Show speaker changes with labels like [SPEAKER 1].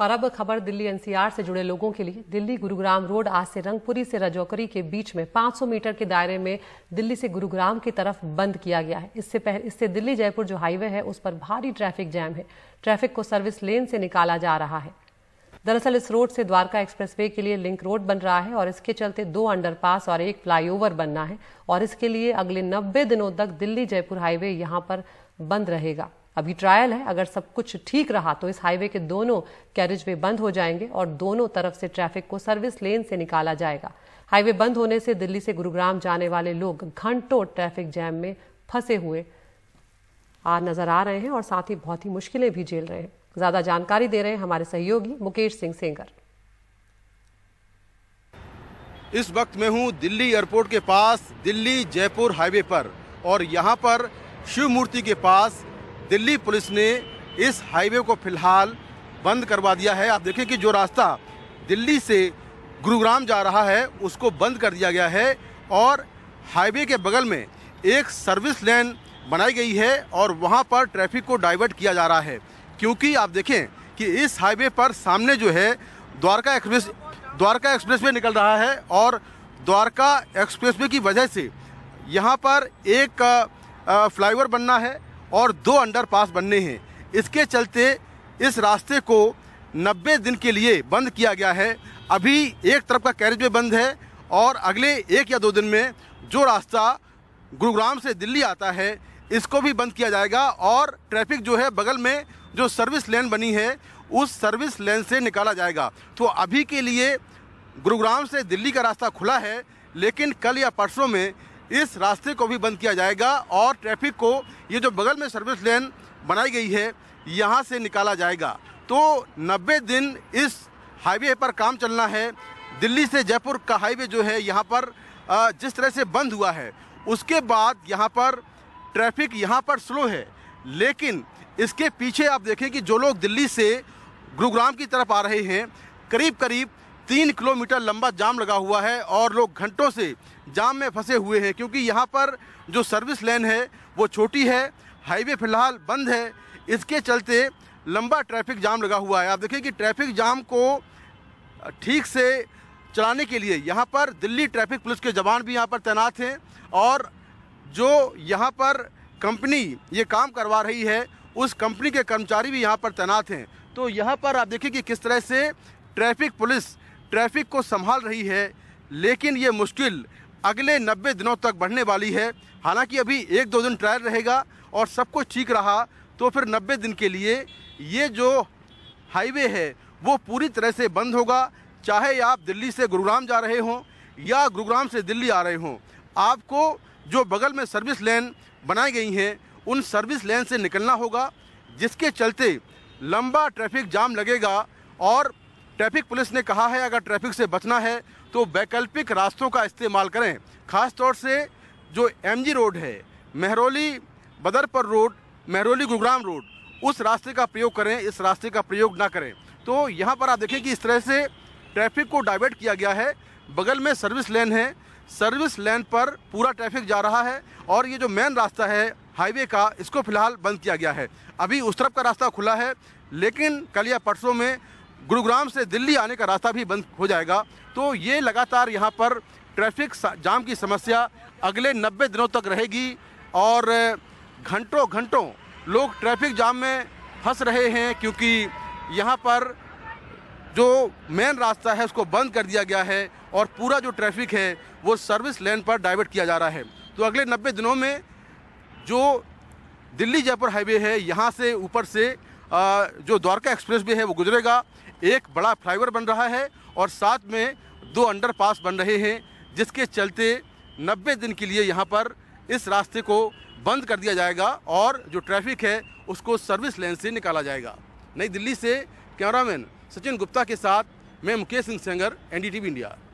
[SPEAKER 1] और अब खबर दिल्ली एनसीआर से जुड़े लोगों के लिए दिल्ली गुरुग्राम रोड आज से रंगपुरी से रजौकरी के बीच में 500 मीटर के दायरे में दिल्ली से गुरुग्राम की तरफ बंद किया गया है इससे पहले इससे दिल्ली जयपुर जो हाईवे है उस पर भारी ट्रैफिक जैम है ट्रैफिक को सर्विस लेन से निकाला जा रहा है दरअसल इस रोड से द्वारका एक्सप्रेस के लिए लिंक रोड बन रहा है और इसके चलते दो अंडरपास और एक फ्लाईओवर बनना है और इसके लिए अगले नब्बे दिनों तक दिल्ली जयपुर हाईवे यहाँ पर बंद रहेगा अभी ट्रायल है अगर सब कुछ ठीक रहा तो इस हाईवे के दोनों कैरेज वे बंद हो जाएंगे और दोनों तरफ से ट्रैफिक को सर्विस लेन से निकाला जाएगा हाईवे बंद होने से दिल्ली से गुरुग्राम जाने वाले लोग घंटों ट्रैफिक जैम में फंसे हुए आ नजर आ रहे हैं और साथ ही बहुत ही मुश्किलें भी झेल रहे हैं ज्यादा जानकारी दे रहे हैं हमारे सहयोगी मुकेश सिंह सेंगर
[SPEAKER 2] इस वक्त मैं हूं दिल्ली एयरपोर्ट के पास दिल्ली जयपुर हाईवे पर और यहां पर शिव मूर्ति के पास दिल्ली पुलिस ने इस हाईवे को फिलहाल बंद करवा दिया है आप देखें कि जो रास्ता दिल्ली से गुरुग्राम जा रहा है उसको बंद कर दिया गया है और हाईवे के बगल में एक सर्विस लेन बनाई गई है और वहां पर ट्रैफिक को डाइवर्ट किया जा रहा है क्योंकि आप देखें कि इस हाईवे पर सामने जो है Dwarka express Dwarka expressway निकल रहा है और द्वारका एक्सप्रेस वे की वजह से यहाँ पर एक फ्लाईओवर बनना है और दो अंडरपास बनने हैं इसके चलते इस रास्ते को 90 दिन के लिए बंद किया गया है अभी एक तरफ का कैरेज वे बंद है और अगले एक या दो दिन में जो रास्ता गुरुग्राम से दिल्ली आता है इसको भी बंद किया जाएगा और ट्रैफिक जो है बगल में जो सर्विस लेन बनी है उस सर्विस लेन से निकाला जाएगा तो अभी के लिए गुरुग्राम से दिल्ली का रास्ता खुला है लेकिन कल या परसों में इस रास्ते को भी बंद किया जाएगा और ट्रैफिक को ये जो बगल में सर्विस लेन बनाई गई है यहाँ से निकाला जाएगा तो 90 दिन इस हाईवे पर काम चलना है दिल्ली से जयपुर का हाईवे जो है यहाँ पर जिस तरह से बंद हुआ है उसके बाद यहाँ पर ट्रैफिक यहाँ पर स्लो है लेकिन इसके पीछे आप देखें कि जो लोग दिल्ली से गुरुग्राम की तरफ आ रहे हैं करीब करीब तीन किलोमीटर लंबा जाम लगा हुआ है और लोग घंटों से जाम में फंसे हुए हैं क्योंकि यहाँ पर जो सर्विस लेन है वो छोटी है हाईवे फिलहाल बंद है इसके चलते लंबा ट्रैफिक जाम लगा हुआ है आप देखिए कि ट्रैफिक जाम को ठीक से चलाने के लिए यहाँ पर दिल्ली ट्रैफिक पुलिस के जवान भी यहाँ पर तैनात हैं और जो यहाँ पर कंपनी ये काम करवा रही है उस कंपनी के कर्मचारी भी यहाँ पर तैनात हैं तो यहाँ पर आप देखिए कि किस तरह से ट्रैफिक पुलिस ट्रैफिक को संभाल रही है लेकिन ये मुश्किल अगले 90 दिनों तक बढ़ने वाली है हालांकि अभी एक दो दिन ट्रायल रहेगा और सब कुछ ठीक रहा तो फिर 90 दिन के लिए ये जो हाईवे है वो पूरी तरह से बंद होगा चाहे आप दिल्ली से गुरुग्राम जा रहे हों या गुरुग्राम से दिल्ली आ रहे हों आपको जो बगल में सर्विस लेन बनाई गई हैं उन सर्विस लेन से निकलना होगा जिसके चलते लंबा ट्रैफिक जाम लगेगा और ट्रैफिक पुलिस ने कहा है अगर ट्रैफिक से बचना है तो वैकल्पिक रास्तों का इस्तेमाल करें खासतौर से जो एम रोड है मेहरोली बदरपुर रोड महरौली गुरुग्राम रोड उस रास्ते का प्रयोग करें इस रास्ते का प्रयोग ना करें तो यहाँ पर आप देखें कि इस तरह से ट्रैफिक को डाइवर्ट किया गया है बगल में सर्विस लेन है सर्विस लेन पर पूरा ट्रैफिक जा रहा है और ये जो मेन रास्ता है हाईवे का इसको फिलहाल बंद किया गया है अभी उस तरफ का रास्ता खुला है लेकिन कल या परसों में गुरुग्राम से दिल्ली आने का रास्ता भी बंद हो जाएगा तो ये लगातार यहाँ पर ट्रैफिक जाम की समस्या अगले 90 दिनों तक रहेगी और घंटों घंटों लोग ट्रैफिक जाम में फंस रहे हैं क्योंकि यहाँ पर जो मेन रास्ता है उसको बंद कर दिया गया है और पूरा जो ट्रैफिक है वो सर्विस लेन पर डाइवर्ट किया जा रहा है तो अगले 90 दिनों में जो दिल्ली जयपुर हाईवे है यहाँ से ऊपर से जो द्वारका एक्सप्रेस वे है वो गुजरेगा एक बड़ा फ्लाईओवर बन रहा है और साथ में दो अंडरपास बन रहे हैं जिसके चलते 90 दिन के लिए यहाँ पर इस रास्ते को बंद कर दिया जाएगा और जो ट्रैफिक है उसको सर्विस लेन से निकाला जाएगा नई दिल्ली से कैमरामैन सचिन गुप्ता के साथ मैं मुकेश सिंह सेंगर एन इंडिया